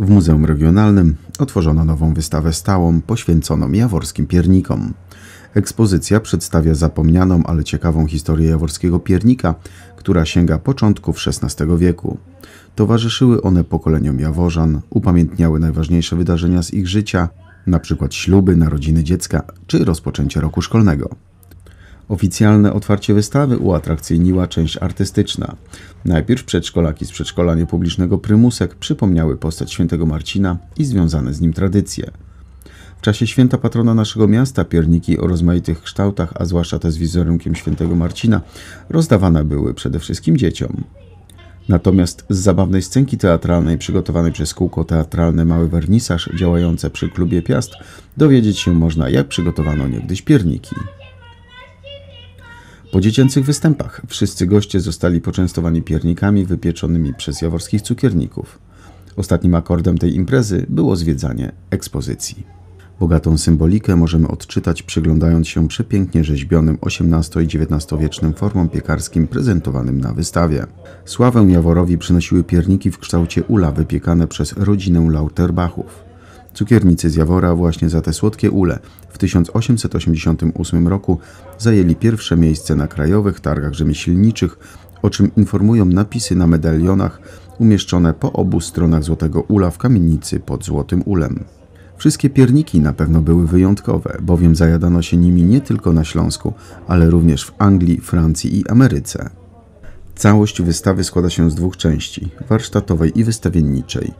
W Muzeum Regionalnym otworzono nową wystawę stałą poświęconą jaworskim piernikom. Ekspozycja przedstawia zapomnianą, ale ciekawą historię jaworskiego piernika, która sięga początków XVI wieku. Towarzyszyły one pokoleniom jaworzan, upamiętniały najważniejsze wydarzenia z ich życia, np. śluby, narodziny dziecka czy rozpoczęcie roku szkolnego. Oficjalne otwarcie wystawy uatrakcyjniła część artystyczna. Najpierw przedszkolaki z przedszkola niepublicznego Prymusek przypomniały postać świętego Marcina i związane z nim tradycje. W czasie święta patrona naszego miasta pierniki o rozmaitych kształtach, a zwłaszcza te z wizerunkiem świętego Marcina, rozdawane były przede wszystkim dzieciom. Natomiast z zabawnej scenki teatralnej przygotowanej przez kółko teatralne Mały Wernisarz działające przy klubie Piast dowiedzieć się można, jak przygotowano niegdyś pierniki. Po dziecięcych występach wszyscy goście zostali poczęstowani piernikami wypieczonymi przez jaworskich cukierników. Ostatnim akordem tej imprezy było zwiedzanie ekspozycji. Bogatą symbolikę możemy odczytać przyglądając się przepięknie rzeźbionym XVIII i XIX-wiecznym formom piekarskim prezentowanym na wystawie. Sławę Jaworowi przynosiły pierniki w kształcie ula wypiekane przez rodzinę Lauterbachów. Cukiernicy z Jawora właśnie za te słodkie ule w 1888 roku zajęli pierwsze miejsce na krajowych targach rzemieślniczych, o czym informują napisy na medalionach umieszczone po obu stronach Złotego Ula w kamienicy pod Złotym Ulem. Wszystkie pierniki na pewno były wyjątkowe, bowiem zajadano się nimi nie tylko na Śląsku, ale również w Anglii, Francji i Ameryce. Całość wystawy składa się z dwóch części warsztatowej i wystawienniczej.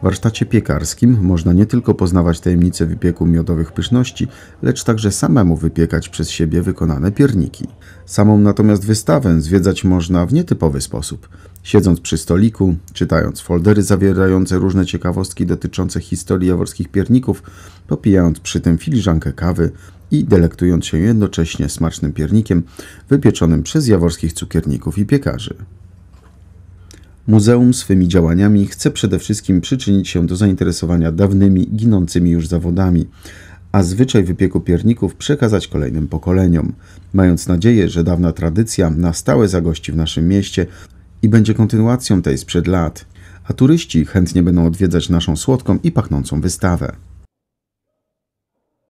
W warsztacie piekarskim można nie tylko poznawać tajemnice wypieku miodowych pyszności, lecz także samemu wypiekać przez siebie wykonane pierniki. Samą natomiast wystawę zwiedzać można w nietypowy sposób. Siedząc przy stoliku, czytając foldery zawierające różne ciekawostki dotyczące historii jaworskich pierników, popijając przy tym filiżankę kawy i delektując się jednocześnie smacznym piernikiem wypieczonym przez jaworskich cukierników i piekarzy. Muzeum swymi działaniami chce przede wszystkim przyczynić się do zainteresowania dawnymi, ginącymi już zawodami, a zwyczaj wypieku pierników przekazać kolejnym pokoleniom, mając nadzieję, że dawna tradycja na stałe zagości w naszym mieście i będzie kontynuacją tej sprzed lat, a turyści chętnie będą odwiedzać naszą słodką i pachnącą wystawę.